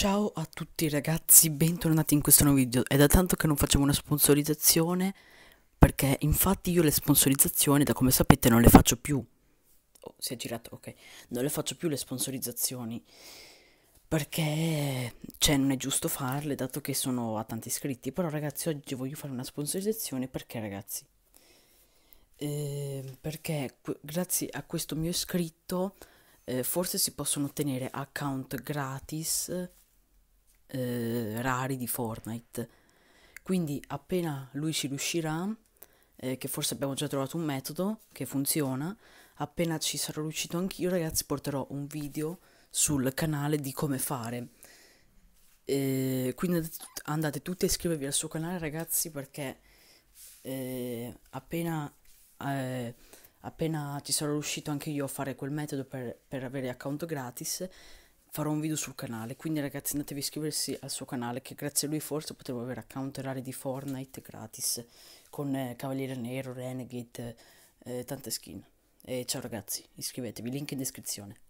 Ciao a tutti ragazzi, bentornati in questo nuovo video. È da tanto che non facciamo una sponsorizzazione perché infatti io le sponsorizzazioni, da come sapete, non le faccio più. Oh, si è girato, ok. Non le faccio più le sponsorizzazioni perché cioè non è giusto farle dato che sono a tanti iscritti, però ragazzi, oggi voglio fare una sponsorizzazione perché ragazzi? Eh, perché grazie a questo mio iscritto eh, forse si possono ottenere account gratis rari di Fortnite. Quindi appena lui ci riuscirà, eh, che forse abbiamo già trovato un metodo che funziona, appena ci sarò riuscito anch'io ragazzi porterò un video sul canale di come fare. Eh, quindi andate tutti a iscrivervi al suo canale ragazzi perché eh, appena, eh, appena ci sarò riuscito anche io a fare quel metodo per, per avere account gratis farò un video sul canale, quindi ragazzi andatevi a iscriversi al suo canale che grazie a lui forse potremo avere account rare di Fortnite gratis con eh, Cavaliere Nero, Renegade, eh, tante skin. E ciao ragazzi, iscrivetevi, link in descrizione.